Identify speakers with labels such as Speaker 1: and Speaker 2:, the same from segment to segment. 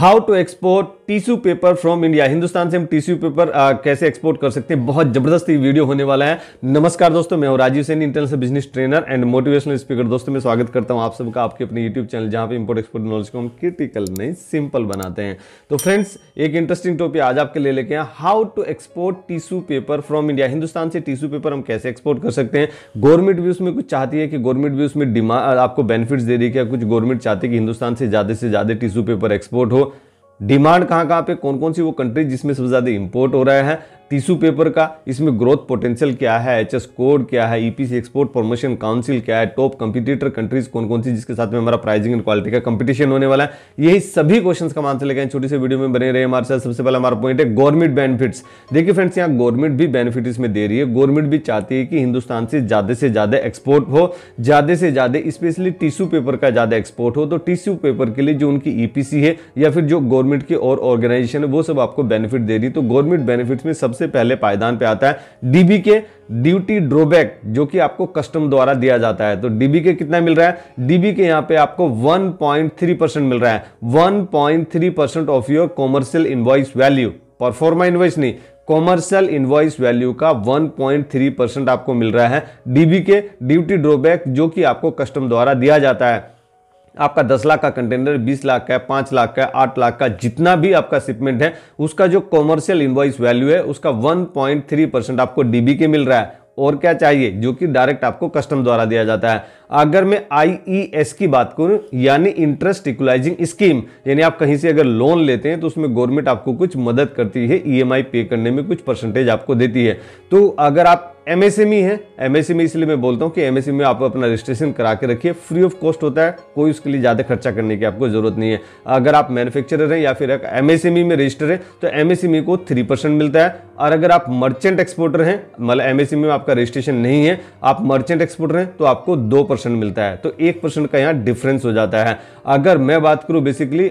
Speaker 1: How to export tissue paper from India Hindustan से हम tissue paper कैसे एक्सपोर्ट कर सकते हैं बहुत जबरदस्त वीडियो होने वाला है नमस्कार दोस्तों मैं हूं Rajeev Saini international business trainer and motivational speaker दोस्तों मैं स्वागत करता हूं आप सबका आपके अपने यूट्यूब चैनल जहां पे इंपोर्ट एक्सपोर्ट नॉलेज को हम क्रिटिकल नहीं सिंपल बनाते हैं तो फ्रेंड्स एक इंटरेस्टिंग टॉपिक आज आपके ले लेके हैं how to export tissue paper from India Hindustan से टिश्यू पेपर हम कैसे एक्सपोर्ट कर सकते हैं गवर्नमेंट भी उसमें कुछ चाहती है कि गवर्नमेंट भी उसमें डिमांड आपको बेनिफिट्स दे रही है कुछ गवर्नमेंट चाहती है कि हिंदुस्तान से ज़्यादा से ज़्यादा टिश्यू पेपर एक्सपोर्ट हो डिमांड कहाँ कहाँ पे कौन कौन सी वो कंट्री जिसमें सबसे ज़्यादा इंपोर्ट हो रहा है टिश्यू पेपर का इसमें ग्रोथ पोटेंशियल क्या है एच कोड क्या है ईपीसी एक्सपोर्ट प्रमोशन काउंसिल क्या है टॉप कंपिटेटर कंट्रीज कौन कौन सी जिसके साथ में हमारा प्राइसिंग एंड क्वालिटी का कंपटीशन होने वाला है यही सभी क्वेश्चन का आंसर लेकर छोटी से वीडियो में बने रहे हमारे साथ सबसे पहला हमारा पॉइंट है गवर्नमेंट बेनिफिट्स देखिए फ्रेंड्स यहाँ गवर्नमेंट भी बेनिफिट इसमें दे रही है गवर्नमेंट भी चाहती है कि हिंदुस्तान से ज़्यादा से ज़्यादा एक्सपोर्ट हो ज़्यादा से ज़्यादा स्पेशली टिश्यू पेपर का ज़्यादा एक्सपोर्ट हो तो टिश्यू पेपर के लिए जो उनकी ई e है या फिर जो गवर्नमेंट की और ऑर्गेनाइजेशन है वो सब आपको बेनिफिट दे रही है तो गवर्नमेंट बेनिफिट्स में सबसे सबसे पहले पायदान पे आता है डीबी के ड्यूटी ड्रॉबैक जो कि आपको कस्टम द्वारा दिया जाता है तो डीबी के कितना मिल रहा है डीबी के यहाँ पे आपको 1.3 परसेंट मिल रहा है 1.3 percent of your commercial invoice value proforma invoice नहीं कॉमर्शियल इन्वॉइस वैल्यू का 1.3 परसेंट आपको मिल रहा है डीबी के ड्यूटी ड्रॉबैक जो कि आपको कस्टम द्वारा दिया जाता है आपका दस लाख का कंटेनर बीस लाख का पांच पाँच लाख का आठ लाख का जितना भी आपका शिपमेंट है उसका जो कॉमर्शियल इन्वाइस वैल्यू है उसका वन पॉइंट थ्री परसेंट आपको डीबी के मिल रहा है और क्या चाहिए जो कि डायरेक्ट आपको कस्टम द्वारा दिया जाता है अगर मैं आईईएस e की बात करूं यानी इंटरेस्ट इक्वलाइजिंग स्कीम यानी आप कहीं से अगर लोन लेते हैं तो उसमें गवर्नमेंट आपको कुछ मदद करती है ईएमआई e पे करने में कुछ परसेंटेज आपको देती है तो अगर आप एमएसएमई e है एमएसएमई e इसलिए मैं बोलता हूँ कि एमएसएमई में e आप अपना रजिस्ट्रेशन करा के रखिए फ्री ऑफ कॉस्ट होता है कोई उसके लिए ज़्यादा खर्चा करने की आपको ज़रूरत नहीं है अगर आप मैन्युफैक्चरर हैं या फिर एमएसएमई में रजिस्टर है तो एमएसएमई को थ्री परसेंट मिलता है और अगर आप मर्चेंट एक्सपोर्टर हैं मतलब एमएसएमई में आपका रजिस्ट्रेशन नहीं है आप मर्चेंट एक्सपोर्टर हैं तो आपको दो परसेंट मिलता है तो एक परसेंट का यहाँ डिफरेंस हो जाता है अगर मैं बात करूँ बेसिकली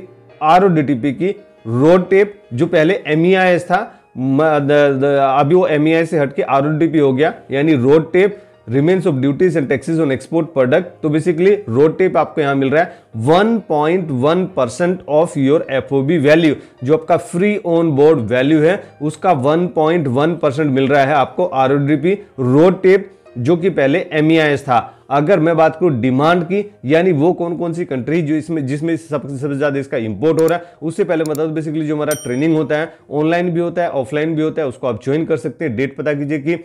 Speaker 1: आर की रोड टेप जो पहले एम था अभी वो एम e से हट के आर हो गया यानी RoDTEP remission of duties and taxes on export product तो बेसिकली रोड टेप आपको यहां मिल रहा है 1.1 percent of your FOB value जो आपका फ्री ऑन बोर्ड वैल्यू है उसका 1.1 परसेंट मिल रहा है आपको आर रोड टेप जो कि पहले एम e था अगर मैं बात करूँ डिमांड की यानी वो कौन कौन सी कंट्री जो इसमें जिसमें सबसे सबसे ज़्यादा इसका इंपोर्ट हो रहा है उससे पहले बता दो बेसिकली जो हमारा ट्रेनिंग होता है ऑनलाइन भी होता है ऑफलाइन भी होता है उसको आप ज्वाइन कर सकते हैं डेट पता कीजिए कि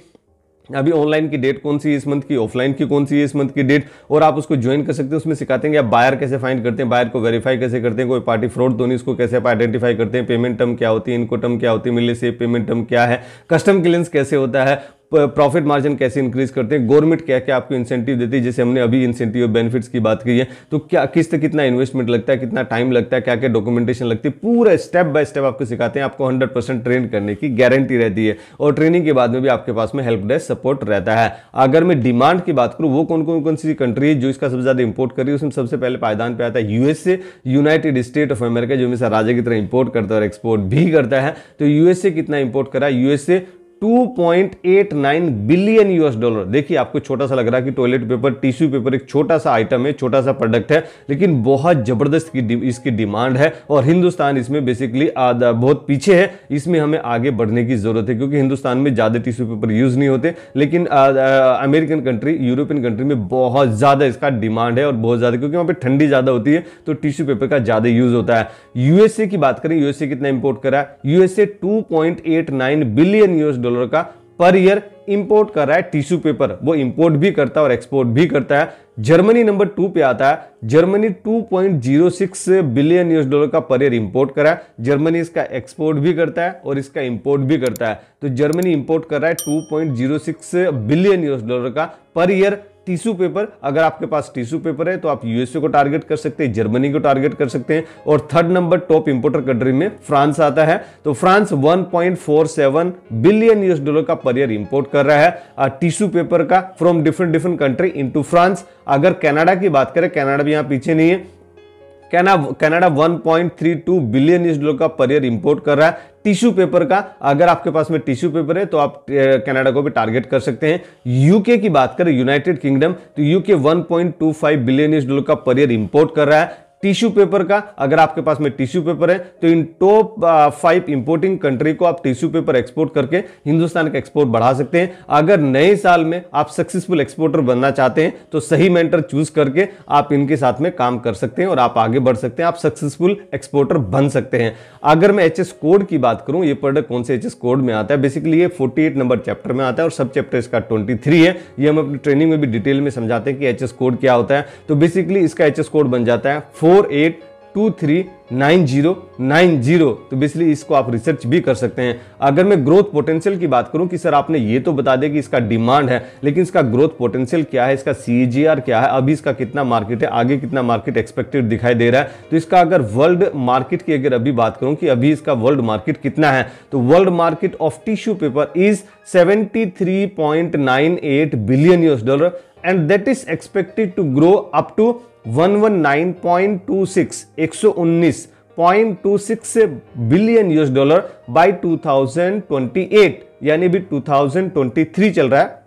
Speaker 1: अभी ऑनलाइन की डेट कौन सी है इस मंथ की ऑफलाइन की कौन सी है इस मंथ की डेट और आप उसको ज्वाइन कर सकते हैं उसमें सिखाते हैं कि आप बायर कैसे फाइंड करते हैं बायर को वेरीफाई कैसे करते हैं कोई पार्टी फ्रॉड तो नहीं उसको कैसे आप आइडेंटिफाई करते हैं पेमेंट टर्म क्या होती है इनको टर्म क्या होती है मिलने से पेमेंट टर्म क्या है कस्टम क्लियंस कैसे होता है प्रॉफिट मार्जिन कैसे इंक्रीज करते हैं गवर्नमेंट क्या क्या आपको इंसेंटिव देती है जैसे हमने अभी इंसेंटिव बेनिफिट्स की बात की है तो क्या किस तक कितना इन्वेस्टमेंट लगता है कितना टाइम लगता है क्या क्या डॉक्यूमेंटेशन लगती है पूरा स्टेप बाय स्टेप आपको सिखाते हैं आपको हंड्रेड परसेंट ट्रेन करने की गारंटी रहती है और ट्रेनिंग के बाद में भी आपके पास में हेल्प डेस्क सपोर्ट रहता है अगर मैं डिमांड की बात करूँ वो कौन कौन कौन सी कंट्री है जो इसका सबसे ज्यादा इंपोर्ट कर रही है उसमें सबसे पहले पायदान पर आता है USA United State of America जो हमेशा राजा की तरह इंपोर्ट करता है और एक्सपोर्ट भी करता है तो यूएसए कितना इंपोर्ट करा यूएसए 2.89 बिलियन यूएस डॉलर देखिए आपको छोटा सा लग रहा है कि टॉयलेट पेपर टिश्यू पेपर एक छोटा सा आइटम है छोटा सा प्रोडक्ट है लेकिन बहुत जबरदस्त की इसकी डिमांड है और हिंदुस्तान इसमें बेसिकली बहुत पीछे है इसमें हमें आगे बढ़ने की जरूरत है क्योंकि हिंदुस्तान में ज़्यादा टिश्यू पेपर यूज़ नहीं होते लेकिन अमेरिकन कंट्री यूरोपियन कंट्री में बहुत ज़्यादा इसका डिमांड है और बहुत ज़्यादा क्योंकि वहां पर ठंडी ज़्यादा होती है तो टिश्यू पेपर का ज़्यादा यूज़ होता है यूएसए की बात करें यूएसए कितना इंपोर्ट करा है USA two billion US dollar dollar का पर ईयर इंपोर्ट कर रहा है टिश्यू पेपर वो इंपोर्ट भी करता है और एक्सपोर्ट भी करता है जर्मनी नंबर टू पे आता है जर्मनी 2.06 बिलियन यूएस डॉलर का पर ईयर इंपोर्ट कर रहा है जर्मनी इसका एक्सपोर्ट भी करता है और इसका इंपोर्ट भी करता है तो जर्मनी इंपोर्ट कर रहा है 2.06 बिलियन यूएस डॉलर का पर ईयर टिश्यू पेपर अगर आपके पास टिश्यू पेपर है तो आप यूएसए को टारगेट कर सकते हैं जर्मनी को टारगेट कर सकते हैं और third number top importer country में फ्रांस आता है तो फ्रांस 1.47 बिलियन यूएस डॉलर का पर ईयर इंपोर्ट कर रहा है टिश्यू पेपर का from different different country into France अगर कनाडा की बात करें कनाडा भी यहाँ पीछे नहीं है कनाडा 1.32 बिलियन यूएस डॉलर का पर ईयर इंपोर्ट कर रहा है टिश्यू पेपर का अगर आपके पास में टिश्यू पेपर है तो आप कनाडा को भी टारगेट कर सकते हैं यूके की बात करें यूनाइटेड किंगडम तो यूके 1.25 बिलियन यूएस डॉलर का पर ईयर इंपोर्ट कर रहा है टिश्यू पेपर का अगर आपके पास में टिश्यू पेपर है तो इन टॉप फाइव इंपोर्टिंग कंट्री को आप टिश्यू पेपर एक्सपोर्ट करके हिंदुस्तान का एक्सपोर्ट बढ़ा सकते हैं अगर नए साल में आप सक्सेसफुल एक्सपोर्टर बनना चाहते हैं तो सही मेंटर चूज करके आप इनके साथ में काम कर सकते हैं और आप आगे बढ़ सकते हैं आप सक्सेसफुल एक्सपोर्टर बन सकते हैं अगर मैं एच कोड की बात करूं ये प्रोडक्ट कौन से एच कोड में आता है बेसिकली ये फोर्टी नंबर चैप्टर में आता है और सब चैप्टर इसका ट्वेंटी है ये हम अपनी ट्रेनिंग में भी डिटेल में समझाते हैं कि एच कोड क्या होता है तो बेसिकली इसका एच कोड बन जाता है four four eight two three nine zero nine zero तो बेसिकली इसको आप रिसर्च भी कर सकते हैं अगर मैं ग्रोथ पोटेंशियल की बात करूं कि सर आपने ये तो बता दें कि इसका डिमांड है लेकिन इसका ग्रोथ पोटेंशियल क्या है इसका सी क्या है अभी इसका कितना मार्केट है आगे कितना मार्केट एक्सपेक्टेड दिखाई दे रहा है तो इसका अगर वर्ल्ड मार्केट की अगर अभी बात करूँ कि अभी इसका वर्ल्ड मार्केट कितना है तो world market of tissue paper is seventy billion US dollar and that is expected to grow up to 119.26 119.26 billion US dollar by 2028 यानी भी 2023 चल रहा है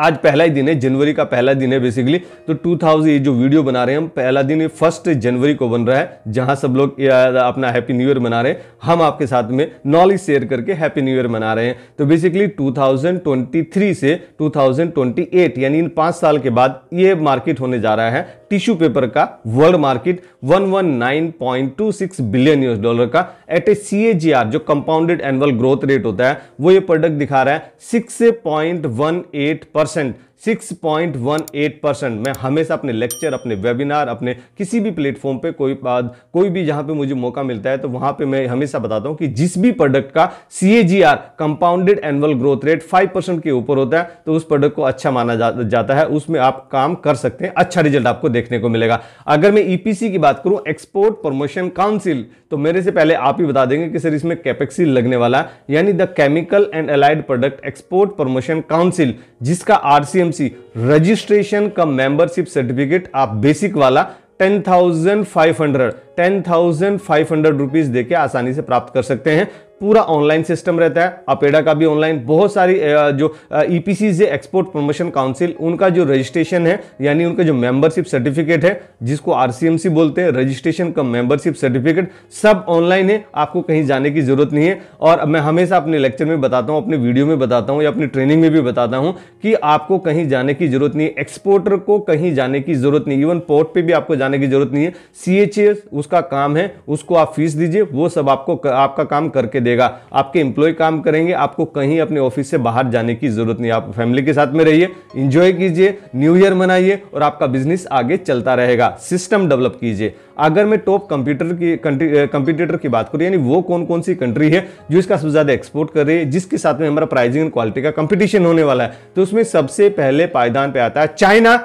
Speaker 1: आज पहला ही दिन है जनवरी का पहला दिन है बेसिकली तो 2000 ये जो वीडियो बना रहे हैं हम पहला दिन फर्स्ट जनवरी को बन रहा है जहां सब लोग अपना हैप्पी न्यू ईयर मना रहे हैं हम आपके साथ में नॉलेज शेयर करके हैप्पी न्यू ईयर मना रहे हैं तो बेसिकली 2023 से 2028 यानी इन पांच साल के बाद ये मार्केट होने जा रहा है टिश्यू पेपर का world market 119.26 billion US dollar का एट ए सी जो कंपाउंडेड एनुअल ग्रोथ रेट होता है वो ये प्रोडक्ट दिखा रहा है सिक्स परसेंट 6.18 परसेंट मैं हमेशा अपने लेक्चर अपने वेबिनार अपने किसी भी प्लेटफॉर्म पे कोई बात कोई भी जहां पे मुझे मौका मिलता है तो वहां पे मैं हमेशा बताता हूं कि जिस भी प्रोडक्ट का C compounded annual growth rate 5 percent के ऊपर होता है तो उस प्रोडक्ट को अच्छा माना जा, जाता है उसमें आप काम कर सकते हैं अच्छा रिजल्ट आपको देखने को मिलेगा अगर मैं ईपीसी e की बात करूं एक्सपोर्ट प्रमोशन काउंसिल तो मेरे से पहले आप ही बता देंगे कि सर इसमें कैपेक्सिल लगने वाला यानी the chemical and allied product export promotion council जिसका आरसीएम टीएमसी रजिस्ट्रेशन का मेंबरशिप सर्टिफिकेट आप बेसिक वाला ten thousand five hundred ten thousand five hundred rupees देकर आसानी से प्राप्त कर सकते हैं पूरा ऑनलाइन सिस्टम रहता है अपेडा का भी ऑनलाइन बहुत सारी जो ईपीसी से एक्सपोर्ट प्रमोशन काउंसिल उनका जो रजिस्ट्रेशन है यानी उनका जो मेंबरशिप सर्टिफिकेट है जिसको आरसीएमसी बोलते हैं रजिस्ट्रेशन का मेंबरशिप सर्टिफिकेट सब ऑनलाइन है आपको कहीं जाने की जरूरत नहीं है और मैं हमेशा अपने लेक्चर में बताता हूँ अपने वीडियो में बताता हूँ या अपनी ट्रेनिंग में भी बताता हूँ कि आपको कहीं जाने की जरूरत नहीं है एक्सपोर्टर को कहीं जाने की जरूरत नहीं इवन पोर्ट पर भी आपको जाने की जरूरत नहीं है सी उसका काम है उसको आप फीस दीजिए वो सब आपको आपका काम करके दे देगा आपके एम्प्लॉय काम करेंगे आपको कहीं अपने ऑफिस से बाहर जाने की जरूरत नहीं आप फैमिली के साथ में रहिए इंजॉय कीजिए न्यू ईयर मनाइए और आपका बिजनेस आगे चलता रहेगा सिस्टम डेवलप कीजिए अगर मैं टॉप कंप्यूटर की कंप्यूटेटर की बात करूँ यानी वो कौन कौन सी कंट्री है जो इसका सबसे ज़्यादा एक्सपोर्ट कर रही है जिसके साथ में हमारा प्राइजिंग एंड क्वालिटी का कंपटीशन होने वाला है तो उसमें सबसे पहले पायदान पे आता है चाइना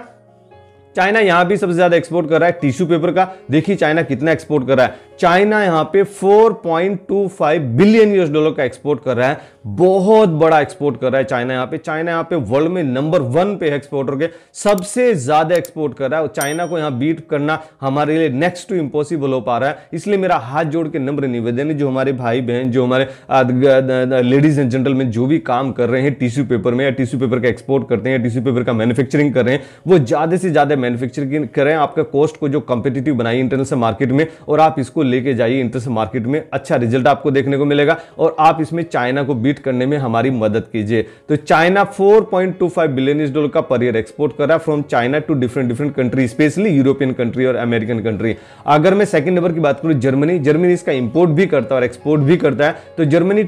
Speaker 1: चाइना यहां भी सबसे ज्यादा एक्सपोर्ट कर रहा है टिश्यू पेपर का देखिए चाइना कितना एक्सपोर्ट कर रहा है चाइना यहां पे 4.25 बिलियन यूएस डॉलर का एक्सपोर्ट कर रहा है बहुत बड़ा एक्सपोर्ट कर रहा है चाइना यहाँ पे चाइना यहाँ पे वर्ल्ड में नंबर वन पे एक्सपोर्टर के सबसे ज्यादा एक्सपोर्ट कर रहा है चाइना को यहाँ बीट करना हमारे लिए नेक्स्ट टू इम्पॉसिबल हो पा रहा है इसलिए मेरा हाथ जोड़ के नम्र निवेदन है जो हमारे भाई बहन जो हमारे लेडीज एंड जेंटलमैन जो भी काम कर रहे हैं टिश्यू पेपर में या टिश्यू पेपर का एक्सपोर्ट करते हैं टिश्यू पेपर का मैन्युफेक्चरिंग कर रहे हैं वो ज्यादा से ज्यादा मैन्युफैक्चरिंग करें आपका कॉस्ट को जो कंपिटेटिव बनाई इंटरनेशनल मार्केट में और आप इसको लेके जाइए इंटरनेशनल मार्केट में अच्छा रिजल्ट आपको देखने को मिलेगा और आप इसमें चाइना को बीट कंप्लीट करने में हमारी मदद कीजिए तो चाइना 4.25 बिलियन डॉलर का पर ईयर एक्सपोर्ट कर रहा है from China to different different country specially European country और अमेरिकन कंट्री अगर मैं सेकंड नंबर की बात करूँ जर्मनी जर्मनी इसका इंपोर्ट भी करता है और एक्सपोर्ट भी करता है तो जर्मनी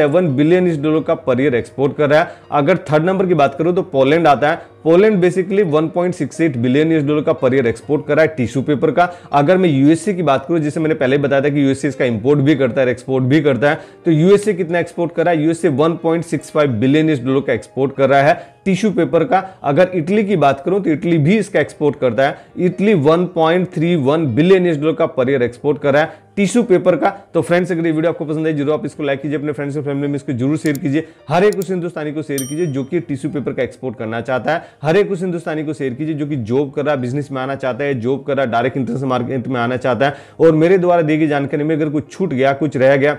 Speaker 1: सेवन बिलियन डॉलर का पर ईयर एक्सपोर्ट कर रहा है अगर थर्ड नंबर की बात करूँ तो पोलैंड आता है Poland basically 1.68 billion US dollar का पर ईयर एक्सपोर्ट करा है टिश्यू पेपर का अगर मैं यूएसए की बात करूं जिसे मैंने पहले बताया था कि यूएसए इसका इंपोर्ट भी करता है एक्सपोर्ट भी करता है तो यूएसए कितना एक्सपोर्ट कर रहा है यूएसए 1.65 बिलियन यूएस डॉलर का एक्सपोर्ट कर रहा है टिश्यू पेपर का अगर इटली की बात करूं तो इटली भी इसका एक्सपोर्ट करता है इटली 1.31 बिलियन यूएस डॉलर का पर ईयर एक्सपोर्ट कर रहा है टिश्यू पेपर का तो फ्रेंड्स अगर ये वीडियो आपको पसंद है जरूर आप इसको लाइक कीजिए अपने फ्रेंड्स और फैमिली में इसको जरूर शेयर कीजिए हर एक उस हिंदुस्तानी को शेयर कीजिए जो कि टिश्यू पेपर का एक्सपोर्ट करना चाहता है हर एक उस हिंदुस्तानी को शेयर कीजिए जो कि जॉब कर रहा है बिजनेस में आना चाहता है जॉब कर रहा है डायरेक्ट इंटरनेशनल मार्केट में आना चाहता है और मेरे द्वारा दी गई जानकारी में अगर कुछ छूट गया कुछ रह गया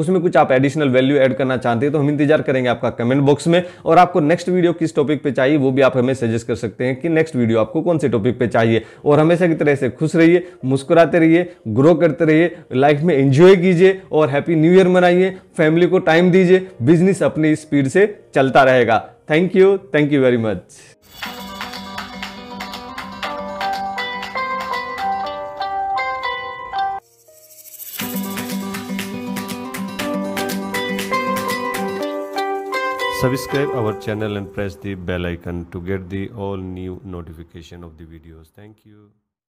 Speaker 1: उसमें कुछ आप एडिशनल वैल्यू ऐड करना चाहते हैं तो हम इंतजार करेंगे आपका कमेंट बॉक्स में और आपको नेक्स्ट वीडियो किस टॉपिक पे चाहिए वो भी आप हमें सजेस्ट कर सकते हैं कि नेक्स्ट वीडियो आपको कौन से टॉपिक पे चाहिए और हमेशा की तरह से खुश रहिए मुस्कुराते रहिए ग्रो करते रहिए लाइफ में एंजॉय कीजिए और हैप्पी न्यू ईयर मनाइए फैमिली को टाइम दीजिए बिजनेस अपनी स्पीड से चलता रहेगा thank you thank you very much Subscribe our channel and press the bell icon to get the all new notification of the videos. Thank you.